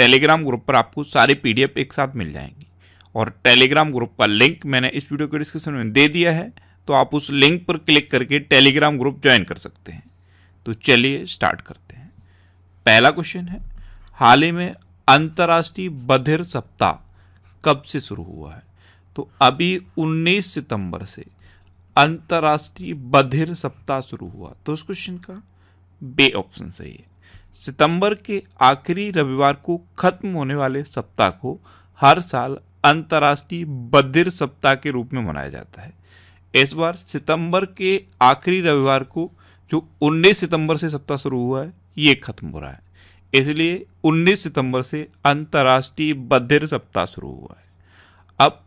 Telegram group पर आपको सारे पीडीएफ एक साथ मिल जाएंगे और टेलीग्राम ग्रुप का लिंक मैंने इस वीडियो के डिस्क्रिप्शन में दे दिया है तो आप उस लिंक पर क्लिक करके टेलीग्राम ग्रुप ज्वाइन कर सकते हैं तो चलिए स्टार्ट करते हैं पहला क्वेश्चन है हाल ही में अंतर्राष्ट्रीय बधिर सप्ताह कब से शुरू हुआ है तो अभी 19 सितंबर से अंतर्राष्ट्रीय बधिर सप्ताह शुरू हुआ तो उस क्वेश्चन का बे ऑप्शन सही है सितंबर के आखिरी रविवार को खत्म होने वाले सप्ताह को हर साल अंतर्राष्ट्रीय बधिर सप्ताह के रूप में मनाया जाता है इस बार सितंबर के आखिरी रविवार को जो 19 सितंबर से सप्ताह शुरू हुआ है ये खत्म हो रहा है इसलिए 19 सितंबर से अंतर्राष्ट्रीय बधिर सप्ताह शुरू हुआ है अब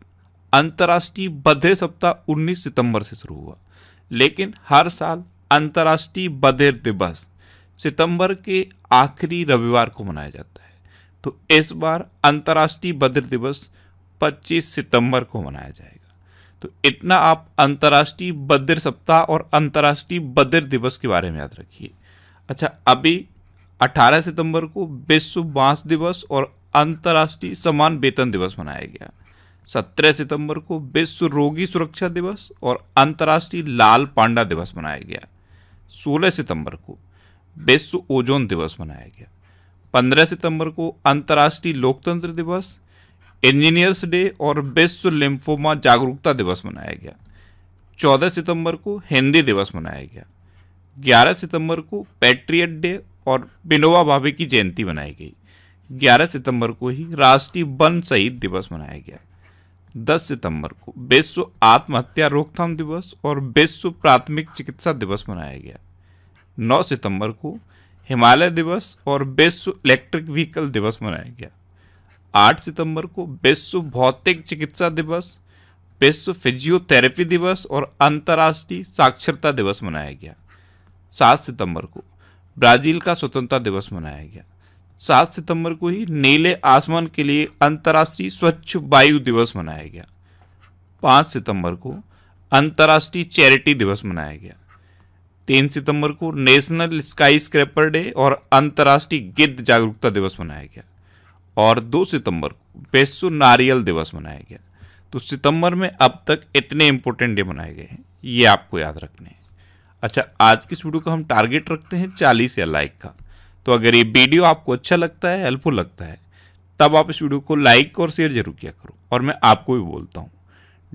अंतर्राष्ट्रीय बधिर सप्ताह 19 सितंबर से शुरू हुआ लेकिन हर साल अंतर्राष्ट्रीय बधिर दिवस सितंबर के आखिरी रविवार को मनाया जाता है तो इस बार अंतर्राष्ट्रीय बद्र दिवस 25 सितंबर को मनाया जाएगा तो इतना आप अंतर्राष्ट्रीय बद्र सप्ताह और अंतर्राष्ट्रीय बद्र दिवस के बारे में याद रखिए अच्छा अभी 18 सितंबर को विश्व बांस दिवस और अंतर्राष्ट्रीय समान वेतन दिवस मनाया गया 17 सितंबर को विश्व रोगी सुरक्षा दिवस और अंतर्राष्ट्रीय लाल पांडा दिवस मनाया गया 16 सितंबर को विश्व ओजोन दिवस मनाया गया 15 सितंबर को अंतर्राष्ट्रीय लोकतंत्र दिवस इंजीनियर्स डे और विश्व लिम्फोमा जागरूकता दिवस मनाया गया 14 सितंबर को हिंदी दिवस मनाया गया 11 सितंबर को पैट्रियट डे और विनोबा भावे की जयंती मनाई गई 11 सितंबर को ही राष्ट्रीय वन शहीद दिवस मनाया गया 10 सितंबर को विश्व आत्महत्या रोकथाम दिवस और विश्व प्राथमिक चिकित्सा दिवस मनाया गया 9 सितंबर को हिमालय दिवस और विश्व इलेक्ट्रिक व्हीकल दिवस मनाया गया 8 सितंबर को विश्व भौतिक चिकित्सा दिवस विश्व फिजियोथेरेपी दिवस और अंतर्राष्ट्रीय साक्षरता दिवस मनाया गया 7 सितंबर को ब्राज़ील का स्वतंत्रता दिवस मनाया गया 7 सितंबर को ही नीले आसमान के लिए अंतर्राष्ट्रीय स्वच्छ वायु दिवस मनाया गया 5 सितंबर को अंतर्राष्ट्रीय चैरिटी दिवस मनाया गया तीन सितंबर को नेशनल स्काई स्क्रैपर डे और अंतर्राष्ट्रीय गिद्ध जागरूकता दिवस मनाया गया और दो सितंबर को विश्व नारियल दिवस मनाया गया तो सितंबर में अब तक इतने इम्पोर्टेंट डे मनाए गए हैं ये आपको याद रखने हैं अच्छा आज की इस वीडियो का हम टारगेट रखते हैं चालीस या लाइक का तो अगर ये वीडियो आपको अच्छा लगता है हेल्पफुल लगता है तब आप इस वीडियो को लाइक और शेयर जरूर किया करो और मैं आपको भी बोलता हूँ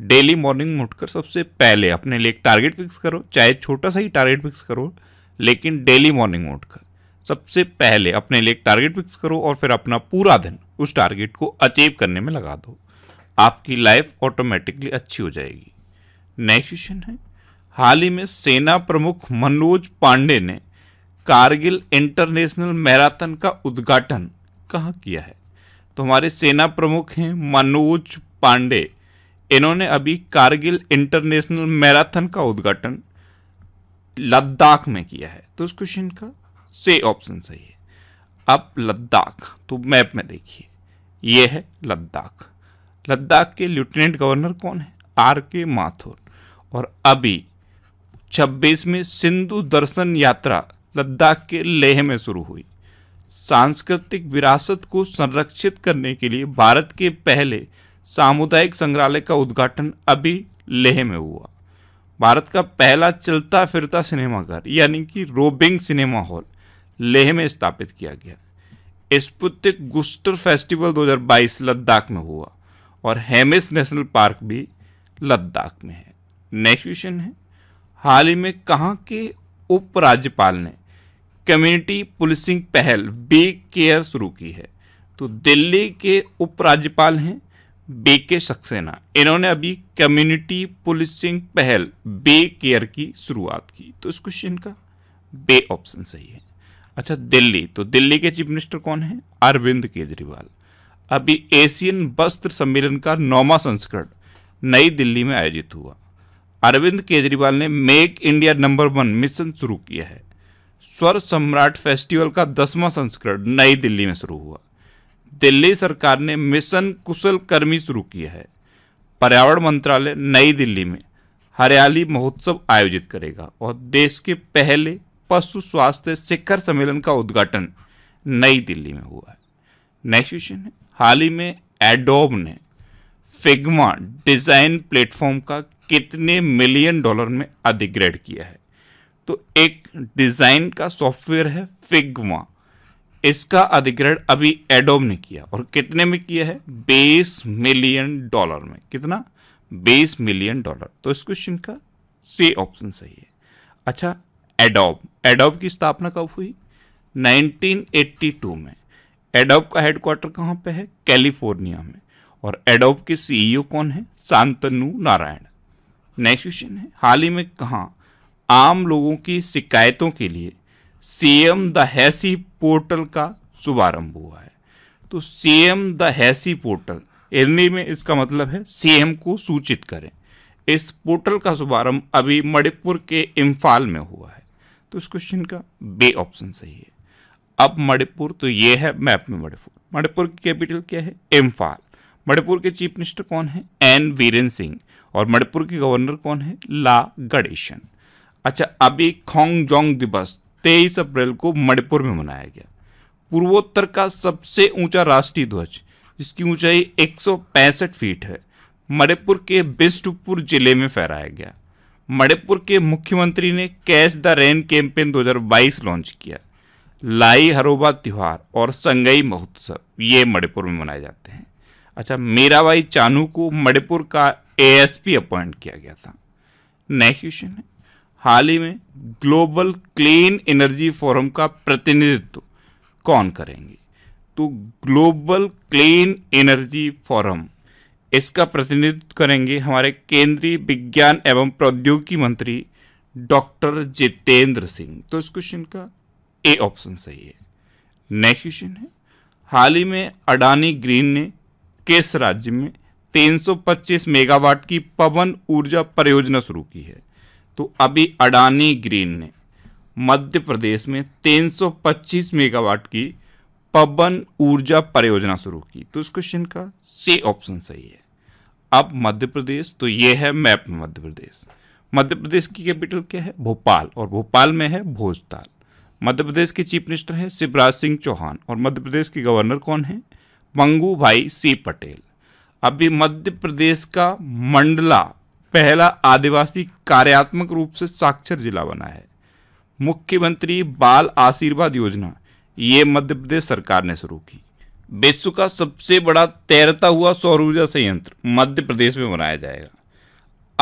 डेली मॉर्निंग में उठकर सबसे पहले अपने लिए एक टारगेट फिक्स करो चाहे छोटा सा ही टारगेट फिक्स करो लेकिन डेली मॉर्निंग में उठकर सबसे पहले अपने लिए एक टारगेट फिक्स करो और फिर अपना पूरा दिन उस टारगेट को अचीव करने में लगा दो आपकी लाइफ ऑटोमेटिकली अच्छी हो जाएगी नेक्स्ट क्वेश्चन है हाल ही में सेना प्रमुख मनोज पांडे ने कारगिल इंटरनेशनल मैराथन का उद्घाटन कहाँ किया है तो हमारे सेना प्रमुख हैं मनोज पांडे इन्होंने अभी कारगिल इंटरनेशनल मैराथन का उद्घाटन लद्दाख में किया है तो इस क्वेश्चन का से ऑप्शन सही है अब लद्दाख तो मैप में देखिए यह है लद्दाख लद्दाख के लेफ्टिनेंट गवर्नर कौन है आर के माथुर और अभी 26 में सिंधु दर्शन यात्रा लद्दाख के लेह में शुरू हुई सांस्कृतिक विरासत को संरक्षित करने के लिए भारत के पहले सामुदायिक संग्रहालय का उद्घाटन अभी लेह में हुआ भारत का पहला चलता फिरता सिनेमाघर यानी कि रोबिंग सिनेमा हॉल लेह में स्थापित किया गया स्पुतिक गुस्टर फेस्टिवल 2022 लद्दाख में हुआ और हेमिस नेशनल पार्क भी लद्दाख में है नेक्स्ट क्वेश्चन है हाल ही में कहाँ के उपराज्यपाल ने कम्युनिटी पुलिसिंग पहल बी केयर शुरू की है तो दिल्ली के उपराज्यपाल हैं बेके सक्सेना इन्होंने अभी कम्युनिटी पुलिसिंग पहल बे केयर की शुरुआत की तो इस क्वेश्चन का बे ऑप्शन सही है अच्छा दिल्ली तो दिल्ली के चीफ मिनिस्टर कौन है अरविंद केजरीवाल अभी एशियन वस्त्र सम्मेलन का नौवा संस्करण नई दिल्ली में आयोजित हुआ अरविंद केजरीवाल ने make India number one mission शुरू किया है स्वर सम्राट फेस्टिवल का दसवां संस्करण नई दिल्ली में शुरू हुआ दिल्ली सरकार ने मिशन कुशल कर्मी शुरू किया है पर्यावरण मंत्रालय नई दिल्ली में हरियाली महोत्सव आयोजित करेगा और देश के पहले पशु स्वास्थ्य शिखर सम्मेलन का उद्घाटन नई दिल्ली में हुआ है नेक्स्ट क्वेश्चन है हाल ही में एडोब ने फिग्मा डिज़ाइन प्लेटफॉर्म का कितने मिलियन डॉलर में अधिग्रहण किया है तो एक डिज़ाइन का सॉफ्टवेयर है फिग्मा इसका अधिग्रहण अभी एडोम ने किया और कितने में किया है बीस मिलियन डॉलर में कितना बीस मिलियन डॉलर तो इस क्वेश्चन का सी ऑप्शन सही है अच्छा एडोब एडोब की स्थापना कब हुई 1982 में एडोब का हेडक्वार्टर कहाँ पे है कैलिफोर्निया में और एडोब के सीईओ e कौन है शांतनु नारायण नेक्स्ट क्वेश्चन है हाल ही में कहाँ आम लोगों की शिकायतों के लिए सीएम द हैसी पोर्टल का शुभारंभ हुआ है तो सीएम द हैसी पोर्टल हिंदी में इसका मतलब है सीएम को सूचित करें इस पोर्टल का शुभारंभ अभी मणिपुर के इम्फाल में हुआ है तो इस क्वेश्चन का बे ऑप्शन सही है अब मणिपुर तो ये है मैप में मणिपुर मणिपुर की कैपिटल क्या है इम्फाल मणिपुर के चीफ मिनिस्टर कौन है एन वीरेन सिंह और मणिपुर के गवर्नर कौन है ला गणेशन अच्छा अभी खोंगजोंग दिवस तेईस अप्रैल को मणिपुर में मनाया गया पूर्वोत्तर का सबसे ऊंचा राष्ट्रीय ध्वज जिसकी ऊंचाई 165 फीट है मणिपुर के बिष्टुपुर जिले में फहराया गया मणिपुर के मुख्यमंत्री ने catch the rain campaign 2022 launch किया लाई हरोबा त्यौहार और संगई महोत्सव ये मणिपुर में मनाए जाते हैं अच्छा मेरा भाई चानू को मणिपुर का एएसपी अपॉइंट किया गया था नेक्स्ट क्वेश्चन है हाल ही में ग्लोबल क्लीन एनर्जी फोरम का प्रतिनिधित्व कौन करेंगे तो ग्लोबल क्लीन एनर्जी फोरम इसका प्रतिनिधित्व करेंगे हमारे केंद्रीय विज्ञान एवं प्रौद्योगिकी मंत्री डॉक्टर जितेंद्र सिंह तो इस क्वेश्चन का ए ऑप्शन सही है नेक्स्ट क्वेश्चन है हाल ही में अडानी ग्रीन ने किस राज्य में 325 मेगावाट की पवन ऊर्जा परियोजना शुरू की है तो अभी अडानी ग्रीन ने मध्य प्रदेश में 325 मेगावाट की पवन ऊर्जा परियोजना शुरू की तो इस क्वेश्चन का सी ऑप्शन सही है अब मध्य प्रदेश तो ये है मैप मध्य प्रदेश मध्य प्रदेश की कैपिटल क्या है भोपाल और भोपाल में है भोजताल मध्य प्रदेश के चीफ मिनिस्टर है शिवराज सिंह चौहान और मध्य प्रदेश के गवर्नर कौन है पंगू भाई सी पटेल अभी मध्य प्रदेश का मंडला पहला आदिवासी कार्यात्मक रूप से साक्षर जिला बना है मुख्यमंत्री बाल आशीर्वाद योजना ये मध्य प्रदेश सरकार ने शुरू की विश्व का सबसे बड़ा तैरता हुआ सौर ऊर्जा संयंत्र मध्य प्रदेश में बनाया जाएगा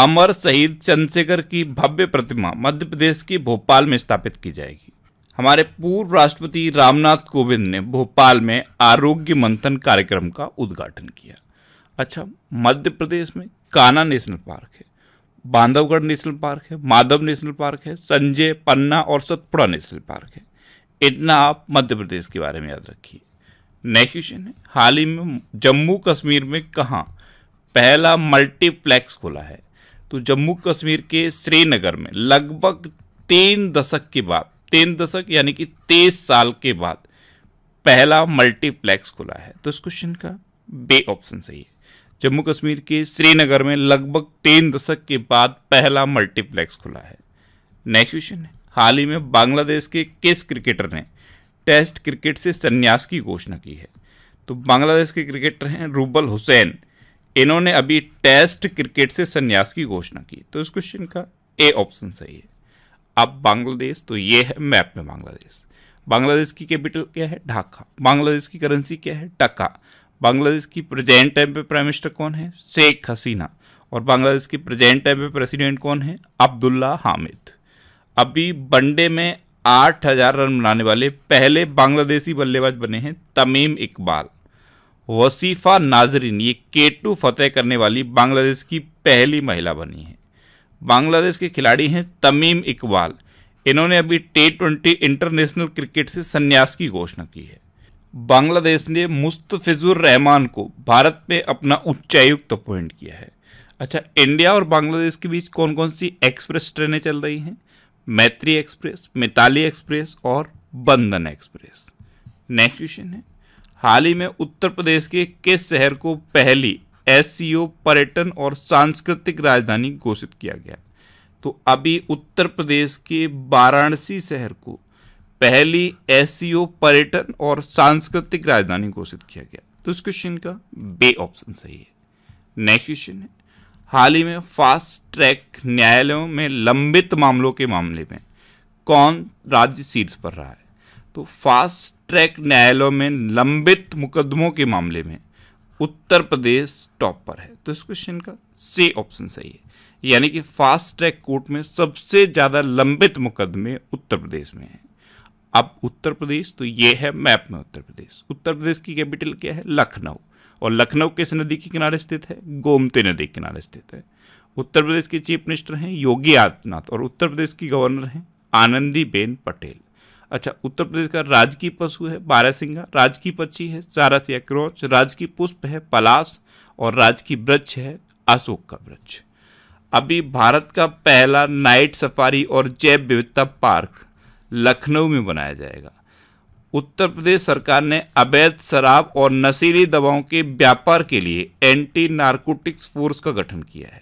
अमर शहीद चंद्रशेखर की भव्य प्रतिमा मध्य प्रदेश की भोपाल में स्थापित की जाएगी हमारे पूर्व राष्ट्रपति रामनाथ कोविंद ने भोपाल में आरोग्य मंथन कार्यक्रम का उद्घाटन किया अच्छा मध्य प्रदेश में कान्हा नेशनल पार्क है बांधवगढ़ नेशनल पार्क है माधव नेशनल पार्क है संजय पन्ना और सतपुड़ा नेशनल पार्क है इतना आप मध्य प्रदेश के बारे में याद रखिए नेक्स्ट क्वेश्चन है हाल ही में जम्मू कश्मीर में कहाँ पहला मल्टीप्लेक्स खुला है तो जम्मू कश्मीर के श्रीनगर में लगभग तीन दशक के बाद तीन दशक यानी कि तेईस साल के बाद पहला मल्टीप्लेक्स खुला है तो इस क्वेश्चन का बे ऑप्शन सही है जम्मू कश्मीर के श्रीनगर में लगभग तीन दशक के बाद पहला मल्टीप्लेक्स खुला है नेक्स्ट क्वेश्चन है हाल ही में बांग्लादेश के किस क्रिकेटर ने टेस्ट क्रिकेट से संन्यास की घोषणा की है तो बांग्लादेश के क्रिकेटर हैं रूबल हुसैन इन्होंने अभी टेस्ट क्रिकेट से संन्यास की घोषणा की तो इस क्वेश्चन का ए ऑप्शन सही है अब बांग्लादेश तो ये है मैप में बांग्लादेश बांग्लादेश की कैपिटल क्या है ढाका बांग्लादेश की करेंसी क्या है टका बांग्लादेश की प्रेजेंट टाइम पे प्राइम मिनिस्टर कौन है शेख हसीना और बांग्लादेश की प्रेजेंट टाइम पे प्रेसिडेंट कौन है अब्दुल्ला हामिद अभी वनडे में आठ हज़ार रन बनाने वाले पहले बांग्लादेशी बल्लेबाज बने हैं तमीम इकबाल वसीफ़ा नाजरीन ये केटू फतेह करने वाली बांग्लादेश की पहली महिला बनी है बांग्लादेश के खिलाड़ी हैं तमीम इकबाल इन्होंने अभी टी ट्वेंटी इंटरनेशनल क्रिकेट से संन्यास की घोषणा की है बांग्लादेश ने मुस्तफिजुर रहमान को भारत में अपना उच्चायुक्त अपॉइंट किया है अच्छा इंडिया और बांग्लादेश के बीच कौन कौन सी एक्सप्रेस ट्रेनें चल रही हैं मैत्री एक्सप्रेस मिताली एक्सप्रेस और बंधन एक्सप्रेस नेक्स्ट क्वेश्चन है हाल ही में उत्तर प्रदेश के किस शहर को पहली एस पर्यटन और सांस्कृतिक राजधानी घोषित किया गया तो अभी उत्तर प्रदेश के वाराणसी शहर को पहली एससीओ e पर्यटन और सांस्कृतिक राजधानी घोषित किया गया तो इस क्वेश्चन का बे ऑप्शन सही है नेक्स्ट क्वेश्चन है हाल ही में फास्ट ट्रैक न्यायालयों में लंबित मामलों के मामले में कौन राज्य सीट्स पर रहा है तो फास्ट ट्रैक न्यायालयों में लंबित मुकदमों के मामले में उत्तर प्रदेश टॉप पर है तो इस क्वेश्चन का से ऑप्शन सही है यानी कि फास्ट ट्रैक कोर्ट में सबसे ज़्यादा लंबित मुकदमे उत्तर प्रदेश में हैं अब उत्तर प्रदेश तो ये है मैप में उत्तर प्रदेश उत्तर प्रदेश की कैपिटल क्या है लखनऊ और लखनऊ किस नदी के किनारे स्थित है गोमती नदी के किनारे स्थित है उत्तर प्रदेश के चीफ मिनिस्टर हैं योगी आदित्यनाथ और उत्तर प्रदेश की गवर्नर हैं आनंदीबेन पटेल अच्छा उत्तर प्रदेश का राजकीय पशु है बारहसिंगा राजकीय पक्षी है चारा सिया क्रोच राजकीय पुष्प है पलाश और राजकीय वृक्ष है अशोक का वृक्ष अभी भारत का पहला नाइट सफारी और जैव विविधता पार्क लखनऊ में बनाया जाएगा उत्तर प्रदेश सरकार ने अवैध शराब और नशीली दवाओं के व्यापार के लिए एंटी नार्कोटिक्स फोर्स का गठन किया है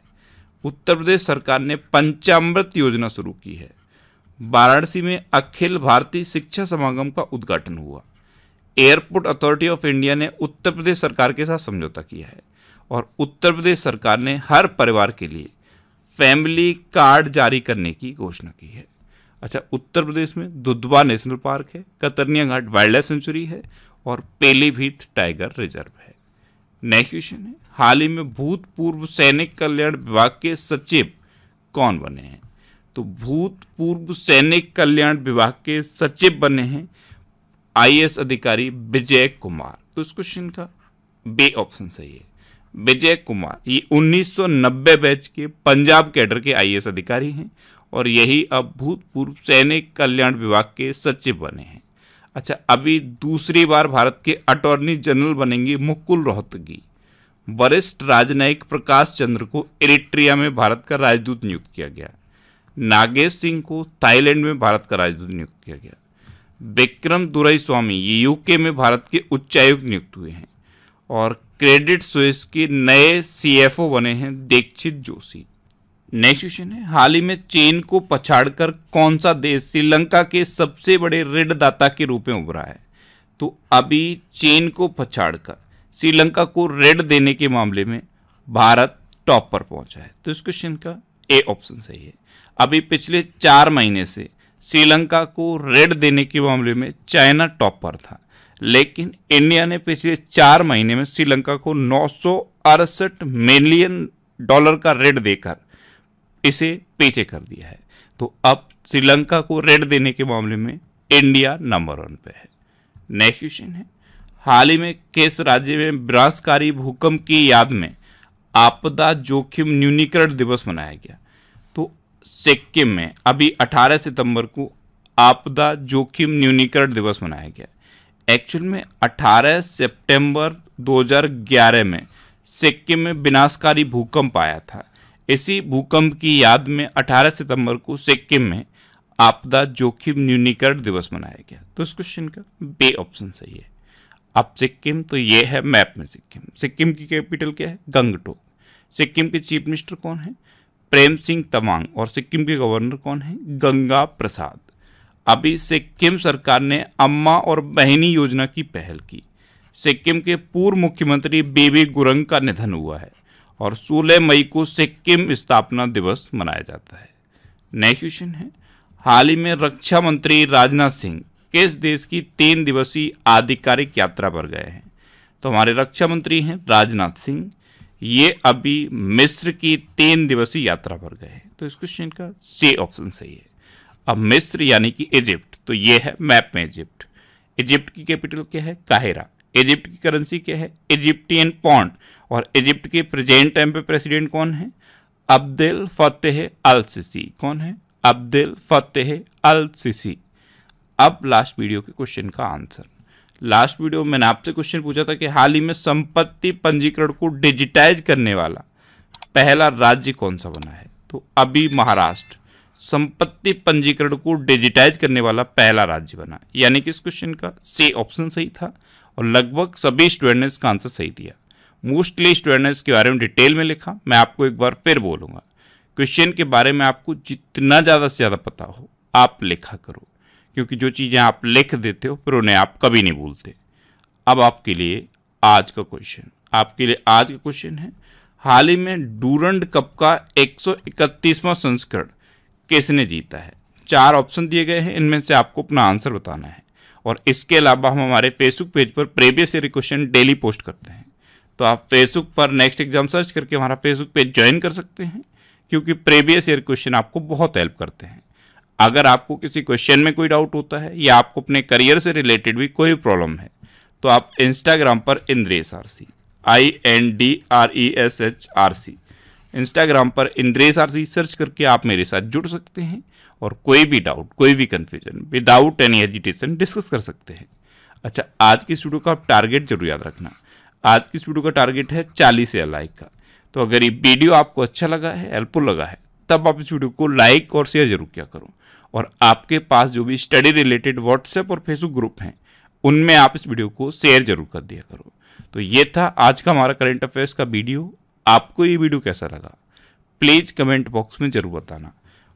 उत्तर प्रदेश सरकार ने पंचामृत योजना शुरू की है वाराणसी में अखिल भारतीय शिक्षा समागम का उद्घाटन हुआ एयरपोर्ट अथॉरिटी ऑफ इंडिया ने उत्तर प्रदेश सरकार के साथ समझौता किया है और उत्तर प्रदेश सरकार ने हर परिवार के लिए फैमिली कार्ड जारी करने की घोषणा की है अच्छा उत्तर प्रदेश में दुधवा नेशनल पार्क है Katarniya Ghat wildlife sanctuary है और पेलीभीत टाइगर रिजर्व है नेक्स्ट क्वेश्चन है हाल ही में भूतपूर्व सैनिक कल्याण विभाग के सचिव कौन बने हैं तो भूतपूर्व सैनिक कल्याण विभाग के सचिव बने हैं आईएएस अधिकारी विजय कुमार तो इस क्वेश्चन का बे ऑप्शन सही है विजय कुमार ये 1990 बैच के पंजाब कैडर के आईएएस अधिकारी हैं और यही अब भूतपूर्व सैनिक कल्याण विभाग के सचिव बने हैं अच्छा अभी दूसरी बार भारत के अटॉर्नी जनरल बनेंगे मुकुल रोहतगी वरिष्ठ राजनयिक प्रकाश चंद्र को इरेट्रिया में भारत का राजदूत नियुक्त किया गया नागेश सिंह को थाईलैंड में भारत का राजदूत नियुक्त किया गया विक्रम दुरई स्वामी ये यूके में भारत के उच्चायुक्त नियुक्त हुए हैं और क्रेडिट स्विस के नए सीएफओ बने हैं दीक्षित जोशी नेक्स्ट क्वेश्चन है हाल ही में चीन को पछाड़कर कौन सा देश श्रीलंका के सबसे बड़े ऋणदाता के रूप में उभरा है तो अभी चीन को पछाड़कर श्रीलंका को ऋण देने के मामले में भारत टॉप पर पहुंचा है तो इस क्वेश्चन का ए ऑप्शन सही है अभी पिछले चार महीने से श्रीलंका को ऋण देने के मामले में चाइना टॉप पर था लेकिन इंडिया ने पिछले चार महीने में श्रीलंका को नौ मिलियन डॉलर का ऋण देकर इसे पीछे कर दिया है तो अब श्रीलंका को रेड देने के मामले में इंडिया नंबर वन पे है नेक्स्ट क्वेश्चन है हाल ही में किस राज्य में विनाशकारी भूकंप की याद में आपदा जोखिम न्यूनीकरण दिवस मनाया गया तो सिक्किम में अभी 18 सितंबर को आपदा जोखिम न्यूनीकरण दिवस मनाया गया एक्चुअल में 18 सितंबर 2011 में सिक्किम में विनाशकारी भूकंप आया था इसी भूकंप की याद में 18 सितंबर को सिक्किम में आपदा जोखिम न्यूनीकरण दिवस मनाया गया तो इस क्वेश्चन का बे ऑप्शन सही है अब सिक्किम तो ये है मैप में सिक्किम सिक्किम की कैपिटल क्या है गंगटोक सिक्किम के चीफ मिनिस्टर कौन है प्रेम सिंह तवांग और सिक्किम के गवर्नर कौन है गंगा प्रसाद अभी सिक्किम सरकार ने अम्मा और बहनी योजना की पहल की सिक्किम के पूर्व मुख्यमंत्री बेबी गुरंग का निधन हुआ है और 16 मई को सिक्किम स्थापना दिवस मनाया जाता है नेक्स्ट क्वेश्चन है हाल ही में रक्षा मंत्री राजनाथ सिंह किस देश की तीन दिवसीय आधिकारिक यात्रा पर गए हैं तो हमारे रक्षा मंत्री हैं राजनाथ सिंह ये अभी मिस्र की तीन दिवसीय यात्रा पर गए हैं तो इस क्वेश्चन का सी ऑप्शन सही है अब मिस्र यानी कि इजिप्ट तो ये है मैप में इजिप्ट इजिप्ट की कैपिटल क्या है काहिरा इजिप्ट की करेंसी क्या है इजिप्टियन पॉन्ड और इजिप्ट के प्रेजेंट टाइम पे प्रेसिडेंट कौन है अब्दुल फतेह अल सिसी कौन है अब्दुल फतेह अल सिसी अब लास्ट वीडियो के क्वेश्चन का आंसर लास्ट वीडियो में मैंने आपसे क्वेश्चन पूछा था कि हाल ही में संपत्ति पंजीकरण को डिजिटाइज करने वाला पहला राज्य कौन सा बना है तो अभी महाराष्ट्र संपत्ति पंजीकरण को डिजिटाइज करने वाला पहला राज्य बना यानी कि इस क्वेश्चन का से ऑप्शन सही था और लगभग सभी स्टूडेंट ने इसका आंसर सही दिया मोस्टली स्टूडेंट ने इसके बारे में डिटेल में लिखा मैं आपको एक बार फिर बोलूँगा क्वेश्चन के बारे में आपको जितना ज़्यादा से ज़्यादा पता हो आप लिखा करो क्योंकि जो चीज़ें आप लिख देते हो फिर उन्हें आप कभी नहीं भूलते अब आपके लिए आज का क्वेश्चन आपके लिए आज का क्वेश्चन है हाल ही में डूरंड कप का 131वां संस्करण किसने जीता है चार ऑप्शन दिए गए हैं इनमें से आपको अपना आंसर बताना है और इसके अलावा हम हमारे फेसबुक पेज पर previous year question daily post करते हैं तो आप फेसबुक पर नेक्स्ट एग्जाम सर्च करके हमारा फेसबुक पेज ज्वाइन कर सकते हैं क्योंकि प्रीवियस ईयर क्वेश्चन आपको बहुत हेल्प करते हैं अगर आपको किसी क्वेश्चन में कोई डाउट होता है या आपको अपने करियर से रिलेटेड भी कोई प्रॉब्लम है तो आप इंस्टाग्राम पर Indresh R C I N D R E S H R C Instagram पर इंद्रेस आर सी सर्च करके आप मेरे साथ जुड़ सकते हैं और कोई भी डाउट कोई भी confusion without any agitation discuss कर सकते हैं अच्छा आज की वीडियो का आप टारगेट जरूर याद रखना आज की वीडियो का टारगेट है चालीस या लाइक का तो अगर ये वीडियो आपको अच्छा लगा है हेल्पफुल लगा है तब आप इस वीडियो को लाइक और शेयर जरूर किया करो और आपके पास जो भी स्टडी रिलेटेड व्हाट्सएप और फेसबुक ग्रुप हैं उनमें आप इस वीडियो को शेयर जरूर कर दिया करो तो ये था आज का हमारा करंट अफेयर्स का वीडियो आपको ये वीडियो कैसा लगा प्लीज़ कमेंट बॉक्स में ज़रूर बताना